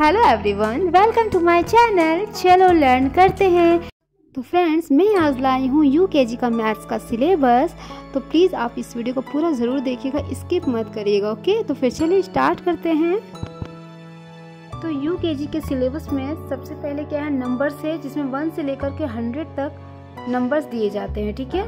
hello everyone welcome to my channel चलो learn करते हैं तो फ्रेंड्स मैं आज लाई हूँ यू का मैथ्स का सिलेबस तो प्लीज़ आप इस वीडियो को पूरा ज़रूर देखिएगा स्किप मत करिएगा ओके तो फिर चलिए स्टार्ट करते हैं तो यू के सिलेबस में सबसे पहले क्या है नंबर्स है जिसमें वन से लेकर के हंड्रेड तक नंबर्स दिए जाते हैं ठीक है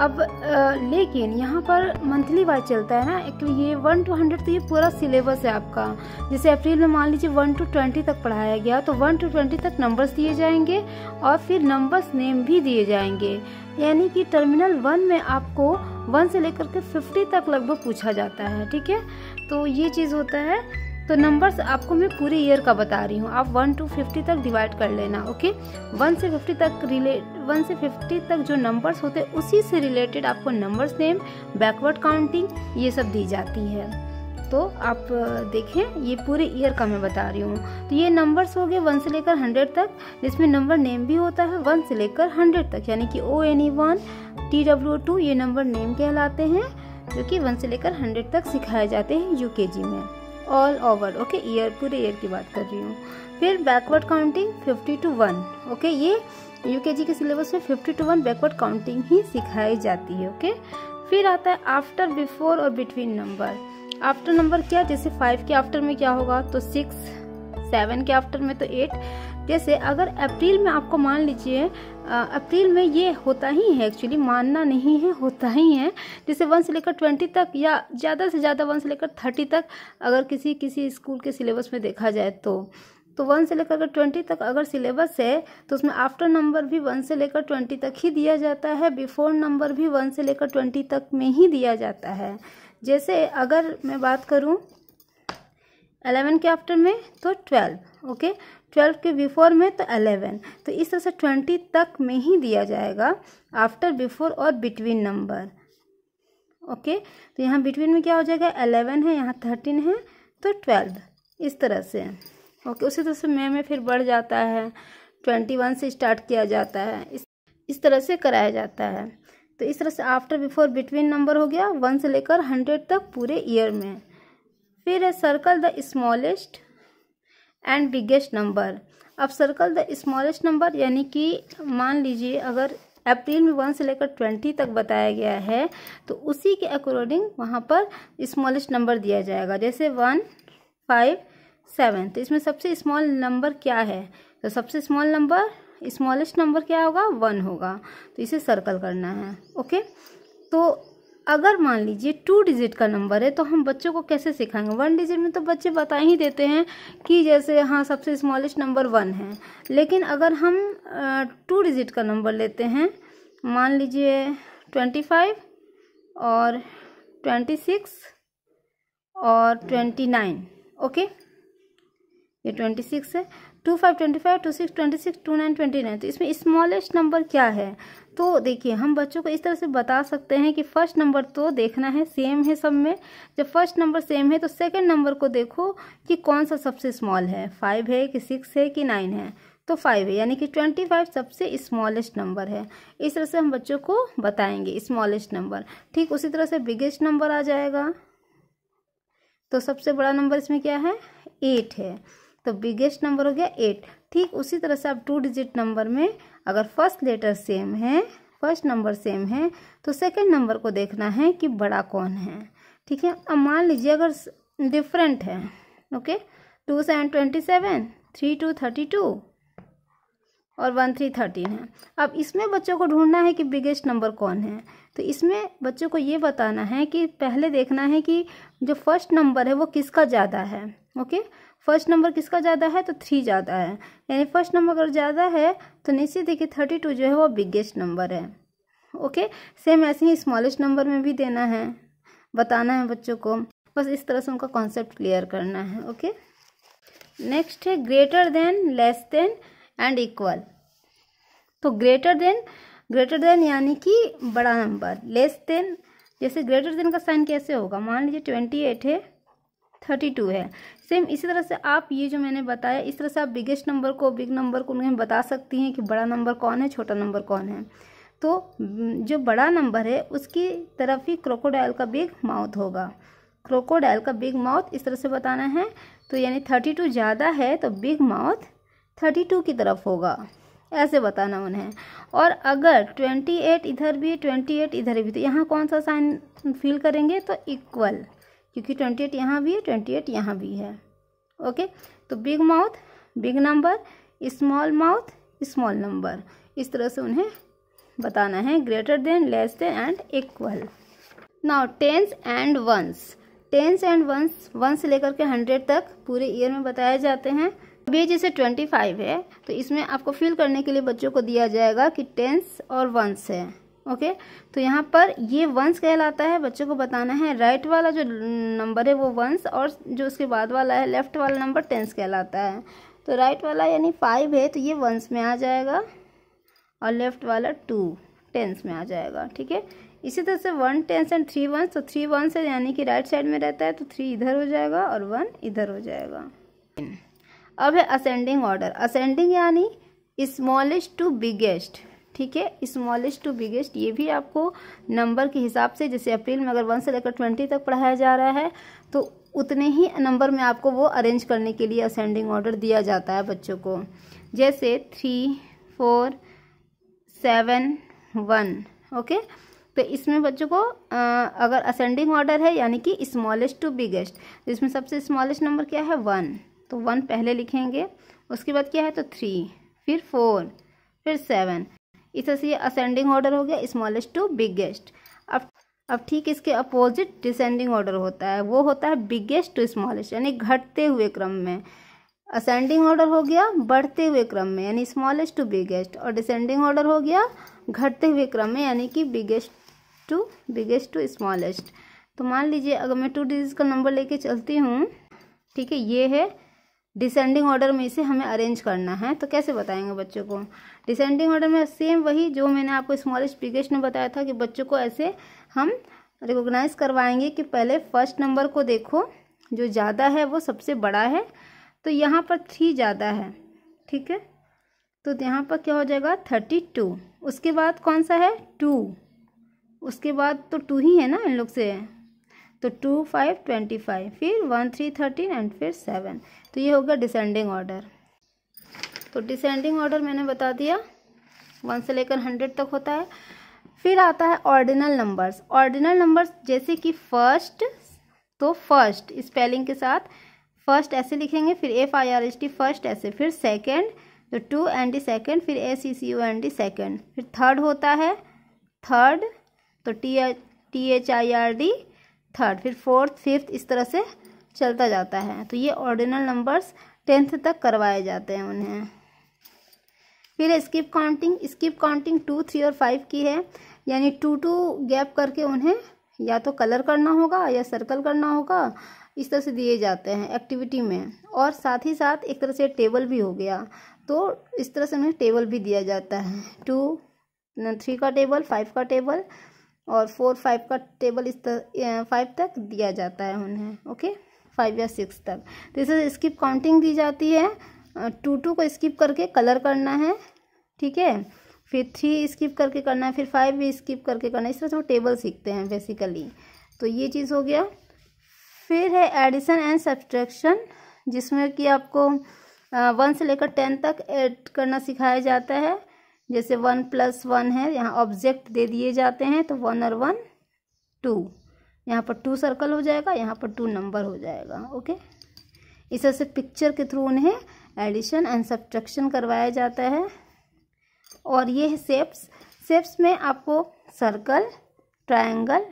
अब आ, लेकिन यहाँ पर मंथली वाइज चलता है ना एक ये वन टू हंड्रेड तो ये पूरा सिलेबस है आपका जैसे अप्रैल में मान लीजिए वन टू ट्वेंटी तक पढ़ाया गया तो वन टू ट्वेंटी तक नंबर्स दिए जाएंगे और फिर नंबर्स नेम भी दिए जाएंगे यानी कि टर्मिनल वन में आपको वन से लेकर के फिफ्टी तक लगभग पूछा जाता है ठीक है तो ये चीज़ होता है तो नंबर्स आपको मैं पूरे ईयर का बता रही हूँ आप वन टू फिफ्टी तक डिवाइड कर लेना ओके वन से फिफ्टी तक रिलेट वन से फिफ्टी तक जो नंबर्स होते हैं उसी से रिलेटेड आपको नंबर्स नेम बैकवर्ड काउंटिंग ये सब दी जाती है तो आप देखें ये पूरे ईयर का मैं बता रही हूँ तो ये नंबर्स हो गए वन से लेकर हंड्रेड तक जिसमें नंबर नेम भी होता है वन से लेकर हंड्रेड तक यानी कि O N E one T W two ये नंबर नेम कहलाते हैं जो कि वन से लेकर हंड्रेड तक सिखाए जाते हैं यू के जी में ऑल ओवर ओके ईयर पूरे ईयर की बात कर रही हूँ फिर backward counting fifty to one okay ये यू के सिलेबस में fifty to one backward counting ही सिखाई जाती है ओके फिर आता है आफ्टर बिफोर और बिटवीन नंबर आफ्टर नंबर क्या जैसे फाइव के आफ्टर में क्या होगा तो सिक्स सेवन के आफ्टर में तो एट जैसे अगर अप्रैल में आपको मान लीजिए अप्रैल में ये होता ही है एक्चुअली मानना नहीं है होता ही है जैसे वन से लेकर ट्वेंटी तक या ज़्यादा से ज़्यादा वन से लेकर थर्टी तक अगर किसी किसी स्कूल के सिलेबस में देखा जाए तो तो वन से लेकर अगर ट्वेंटी तक अगर सिलेबस है तो उसमें आफ्टर नंबर भी वन से लेकर ट्वेंटी तक ही दिया जाता है बिफोर नंबर भी वन से लेकर ट्वेंटी तक में ही दिया जाता है जैसे अगर मैं बात करूँ अलेवन के आफ्टर में तो ट्वेल्व ओके ट्वेल्व के बिफोर में तो अलेवन तो इस तरह से ट्वेंटी तक में ही दिया जाएगा आफ्टर बिफोर और बिटवीन नंबर ओके तो यहाँ बिटवीन में क्या हो जाएगा अलेवन है यहाँ थर्टीन है तो ट्वेल्व इस तरह से ओके उसी तरह से मे में फिर बढ़ जाता है ट्वेंटी वन से स्टार्ट किया जाता है इस इस तरह से कराया जाता है तो इस तरह से आफ्टर बिफोर बिटवीन नंबर हो गया वन से लेकर हंड्रेड तक पूरे ईयर में फिर है circle the smallest and biggest number अब सर्कल द स्मॉलेस्ट नंबर यानी कि मान लीजिए अगर अप्रैल में वन से लेकर ट्वेंटी तक बताया गया है तो उसी के अकॉर्डिंग वहाँ पर स्मॉलेस्ट नंबर दिया जाएगा जैसे वन फाइव सेवन तो इसमें सबसे स्मॉल नंबर क्या है तो सबसे स्मॉल नंबर स्मॉलेस्ट नंबर क्या होगा वन होगा तो इसे सर्कल करना है ओके तो अगर मान लीजिए टू डिजिट का नंबर है तो हम बच्चों को कैसे सिखाएंगे वन डिजिट में तो बच्चे बता ही देते हैं कि जैसे हाँ सबसे स्मॉलेस्ट नंबर वन है लेकिन अगर हम टू डिजिट का नंबर लेते हैं मान लीजिए ट्वेंटी फाइव और ट्वेंटी सिक्स और ट्वेंटी नाइन ओके ये ट्वेंटी सिक्स है two five twenty five two six twenty six two nine twenty nine तो इसमें स्मॉलेस्ट नंबर क्या है तो देखिए हम बच्चों को इस तरह से बता सकते हैं कि फर्स्ट नंबर तो देखना है सेम है सब में जब फर्स्ट नंबर सेम है तो सेकंड नंबर को देखो कि कौन सा सबसे स्मॉल है फाइव है कि सिक्स है कि नाइन है तो फाइव है यानी कि ट्वेंटी फाइव सबसे स्मॉलेस्ट नंबर है इस तरह से हम बच्चों को बताएंगे स्मॉलेस्ट नंबर ठीक उसी तरह से बिगेस्ट नंबर आ जाएगा तो सबसे बड़ा नंबर इसमें क्या है एट है तो बिगेस्ट नंबर हो गया एट ठीक उसी तरह से आप टू डिजिट नंबर में अगर फर्स्ट लेटर सेम है फर्स्ट नंबर सेम है तो सेकेंड नंबर को देखना है कि बड़ा कौन है ठीक है अब मान लीजिए अगर डिफरेंट है okay two seven twenty seven three two thirty two और वन थ्री थर्टीन है अब इसमें बच्चों को ढूंढना है कि बिगेस्ट नंबर कौन है तो इसमें बच्चों को ये बताना है कि पहले देखना है कि जो फर्स्ट नंबर है वो किसका ज़्यादा है ओके फर्स्ट नंबर किसका ज़्यादा है तो थ्री ज़्यादा है यानी फर्स्ट नंबर अगर ज़्यादा है तो निश्चित देखिए थर्टी टू जो है वो बिगेस्ट नंबर है ओके सेम ऐसे ही स्मॉलेस्ट नंबर में भी देना है बताना है बच्चों को बस इस तरह से उनका कॉन्सेप्ट क्लियर करना है ओके नेक्स्ट है greater than less than and equal तो ग्रेटर देन ग्रेटर देन यानी कि बड़ा नंबर लेस देन जैसे ग्रेटर देन का साइन कैसे होगा मान लीजिए ट्वेंटी एट है थर्टी टू है सेम इसी तरह से आप ये जो मैंने बताया इस तरह से आप बिगेस्ट नंबर को बिग नंबर को उन्हें बता सकती हैं कि बड़ा नंबर कौन है छोटा नंबर कौन है तो जो बड़ा नंबर है उसकी तरफ ही क्रोकोडाइल का बिग माउथ होगा क्रोकोडाइल का बिग माउथ इस तरह से बताना है तो यानी थर्टी टू ज़्यादा है तो बिग माउथ थर्टी टू की तरफ होगा ऐसे बताना उन्हें और अगर ट्वेंटी एट इधर भी ट्वेंटी एट इधर भी तो यहाँ कौन सा साइन फील करेंगे तो इक्वल क्योंकि ट्वेंटी एट यहाँ भी है ट्वेंटी एट यहाँ भी है ओके तो big mouth big number small mouth small number इस तरह से उन्हें बताना है greater than less than and equal now tens and ones tens and ones one से लेकर के हंड्रेड तक पूरे ईयर में बताए जाते हैं अभी जैसे ट्वेंटी फाइव है तो इसमें आपको फिल करने के लिए बच्चों को दिया जाएगा कि टेंस और वंस है ओके तो यहाँ पर ये वंस कहलाता है बच्चों को बताना है राइट वाला जो नंबर है वो वंस और जो उसके बाद वाला है लेफ्ट वाला नंबर टेंस कहलाता है तो राइट वाला यानी फाइव है तो ये वंस में आ जाएगा और लेफ्ट वाला टू टेंस में आ जाएगा ठीक है इसी तरह से one tens and three ones तो थ्री वंस है यानी कि राइट साइड में रहता है तो थ्री इधर हो जाएगा और वन इधर हो जाएगा अब है असेंडिंग ऑर्डर असेंडिंग यानी स्मॉलेस्ट टू बिगेस्ट ठीक है स्मॉलेस्ट टू बिगेस्ट ये भी आपको नंबर के हिसाब से जैसे अप्रैल में अगर वन से लेकर ट्वेंटी तक पढ़ाया जा रहा है तो उतने ही नंबर में आपको वो अरेंज करने के लिए असेंडिंग ऑर्डर दिया जाता है बच्चों को जैसे three four seven one okay तो इसमें बच्चों को आ, अगर असेंडिंग ऑर्डर है यानी कि स्मॉलेस्ट टू बिगेस्ट इसमें सबसे स्मॉलेस्ट नंबर क्या है वन तो वन पहले लिखेंगे उसके बाद क्या है तो थ्री फिर फोर फिर सेवन इस तरह से ये असेंडिंग ऑर्डर हो गया स्मॉलेस्ट टू बिगेस्ट अब अब ठीक इसके अपोजिट डिसेंडिंग ऑर्डर होता है वो होता है बिगेस्ट टू स्मॉलेस्ट यानी घटते हुए क्रम में असेंडिंग ऑर्डर हो गया बढ़ते हुए क्रम में यानी स्मॉलेस्ट टू बिगेस्ट और डिसेंडिंग ऑर्डर हो गया घटते हुए क्रम में यानी कि biggest to biggest to smallest तो मान लीजिए अगर मैं टू डिजिट का नंबर लेके चलती हूँ ठीक है ये है डिसेंडिंग ऑर्डर में इसे हमें अरेंज करना है तो कैसे बताएंगे बच्चों को डिसेंडिंग ऑर्डर में सेम वही जो मैंने आपको स्मॉलेस्ट बिगेस्ट में बताया था कि बच्चों को ऐसे हम रिकोगनाइज करवाएंगे कि पहले फर्स्ट नंबर को देखो जो ज़्यादा है वो सबसे बड़ा है तो यहाँ पर थ्री ज़्यादा है ठीक है तो यहाँ पर क्या हो जाएगा थर्टी टू उसके बाद कौन सा है टू उसके बाद तो टू ही है ना इन लोग से तो टू फाइव ट्वेंटी फाइव फिर वन थ्री थर्टीन एंड फिर सेवन तो ये होगा डिसेंडिंग ऑर्डर तो डिसेंडिंग ऑर्डर मैंने बता दिया वन से लेकर हंड्रेड तक होता है फिर आता है ऑर्डिनल नंबर्स ऑर्डिनल नंबर्स जैसे कि फर्स्ट तो फर्स्ट स्पेलिंग के साथ फर्स्ट ऐसे लिखेंगे फिर F I R S T first ऐसे फिर सेकेंड तो टू एन डी सेकेंड फिर A C C U N D second फिर थर्ड होता है थर्ड तो T T H I R D third फिर फोर्थ फिफ्थ इस तरह से चलता जाता है तो ये ऑर्डिनल नंबर्स टेंथ तक करवाए जाते हैं उन्हें फिर skip counting skip counting two three और फाइव की है यानी टू टू गैप करके उन्हें या तो कलर करना होगा या सर्कल करना होगा इस तरह से दिए जाते हैं एक्टिविटी में और साथ ही साथ एक तरह से टेबल भी हो गया तो इस तरह से उन्हें टेबल भी दिया जाता है टू थ्री का टेबल फाइव का टेबल और फोर फाइव का टेबल इस फाइव तक दिया जाता है उन्हें ओके फाइव या सिक्स तक तो इसे स्किप काउंटिंग दी जाती है टू टू को स्किप करके कलर करना है ठीक है फिर थ्री स्किप करके करना है फिर फाइव भी स्किप करके करना है इस तरह से वो टेबल सीखते हैं बेसिकली तो ये चीज़ हो गया फिर है एडिशन एंड सब्सट्रैक्शन जिसमें कि आपको वन से लेकर टेन तक ऐड करना सिखाया जाता है जैसे वन प्लस वन है यहाँ ऑब्जेक्ट दे दिए जाते हैं तो वन और वन टू यहाँ पर टू सर्कल हो जाएगा यहाँ पर टू नंबर हो जाएगा ओके इस तरह से पिक्चर के थ्रू उन्हें एडिशन एंड सब्ट्रैक्शन करवाया जाता है और ये है सेप्स सेप्स में आपको सर्कल ट्रायंगल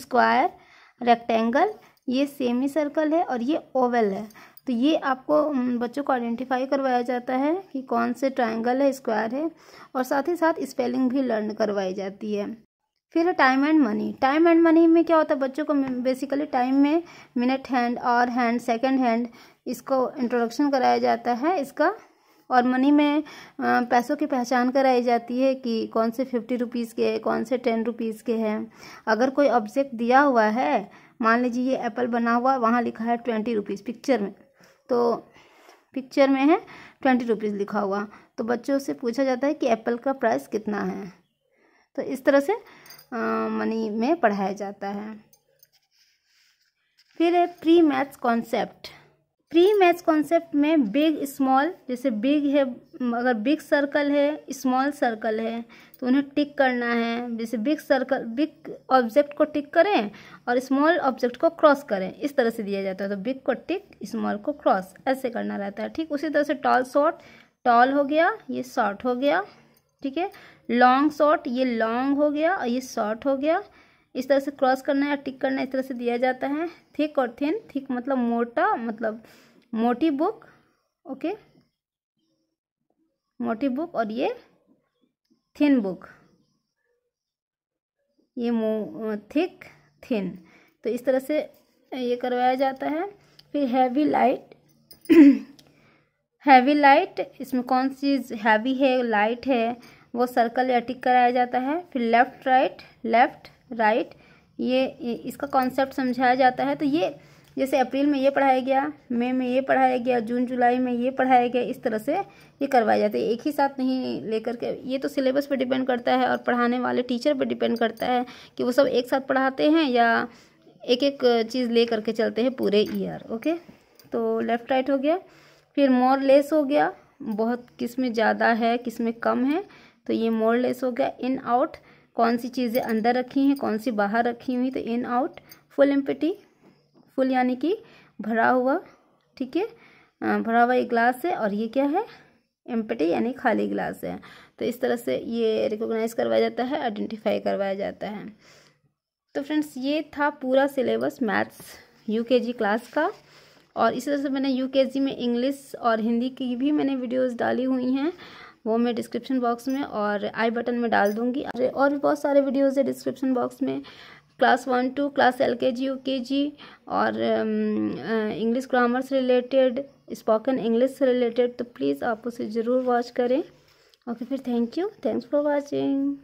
स्क्वायर रेक्टेंगल ये सेमी सर्कल है और ये ओवल है तो ये आपको बच्चों को आइडेंटिफाई करवाया जाता है कि कौन से ट्राइंगल है स्क्वायर है और साथ ही साथ स्पेलिंग भी लर्न करवाई जाती है फिर time and money time and money में क्या होता है बच्चों को बेसिकली टाइम में मिनट हैंड और हैंड सेकंड हैंड इसको इंट्रोडक्शन कराया जाता है इसका और मनी में पैसों की पहचान कराई जाती है कि कौन से फिफ्टी रुपीज़ के हैं कौन से टेन रुपीज़ के हैं अगर कोई ऑब्जेक्ट दिया हुआ है मान लीजिए ये एप्पल बना हुआ वहाँ लिखा है ट्वेंटी रुपीज़ पिक्चर में तो पिक्चर में है ट्वेंटी रुपीज़ लिखा हुआ तो बच्चों से पूछा जाता है कि एप्पल का प्राइस कितना है तो इस तरह से मनी में पढ़ाया जाता है फिर है pre maths concept pre maths concept में बिग स्मॉल जैसे बिग है अगर बिग सर्कल है स्मॉल सर्कल है तो उन्हें टिक करना है जैसे बिग सर्कल बिग ऑब्जेक्ट को टिक करें और स्मॉल ऑब्जेक्ट को क्रॉस करें इस तरह से दिया जाता है तो बिग को टिक स्मॉल को क्रॉस ऐसे करना रहता है ठीक उसी तरह से टॉल शॉर्ट टॉल हो गया ये शॉर्ट हो गया ठीक है लॉन्ग शॉर्ट ये लॉन्ग हो गया और ये शॉर्ट हो गया इस तरह से क्रॉस करना है टिक करना इस तरह से दिया जाता है थिक और थिन थिक मतलब मोटा मतलब मोटी बुक ओके मोटी बुक और ये थिन बुक ये मो थिक थिन तो इस तरह से ये करवाया जाता है फिर हैवी लाइट हैवी लाइट इसमें कौन सी हैवी है लाइट है वो सर्कल या टिक कराया जाता है फिर लेफ़्ट राइट लेफ़्ट राइट ये इसका कॉन्सेप्ट समझाया जाता है तो ये जैसे अप्रैल में ये पढ़ाया गया मई में ये पढ़ाया गया जून जुलाई में ये पढ़ाया गया इस तरह से ये करवाया जाता है एक ही साथ नहीं लेकर के ये तो सिलेबस पर डिपेंड करता है और पढ़ाने वाले टीचर पर डिपेंड करता है कि वो सब एक साथ पढ़ाते हैं या एक एक चीज़ ले करके चलते हैं पूरे ईयर ओके तो लेफ़्ट राइट हो गया फिर मोर लेस हो गया बहुत किस में ज़्यादा है किस में कम है तो ये मोर लेस हो गया इन आउट कौन सी चीज़ें अंदर रखी हैं कौन सी बाहर रखी हुई तो in out full empty full यानी कि भरा हुआ ठीक है भरा हुआ एक ग्लास है और ये क्या है एम्पटी यानी खाली ग्लास है तो इस तरह से ये रिकोगनाइज करवाया जाता है आइडेंटिफाई करवाया जाता है तो फ्रेंड्स ये था पूरा सिलेबस मैथ्स यूकेजी क्लास का और इस तरह से मैंने यूकेजी में इंग्लिश और हिंदी की भी मैंने वीडियोस डाली हुई हैं वो मैं डिस्क्रिप्शन बॉक्स में और आई बटन में डाल दूँगी और भी बहुत सारे वीडियोज़ है डिस्क्रिप्शन बॉक्स में class one two class L K G U K G और इंग्लिश ग्रामर से रिलेटेड स्पोकन इंग्लिश से रिलेटेड तो प्लीज़ आप उसे ज़रूर वॉच करें ओके फिर thank you thanks for watching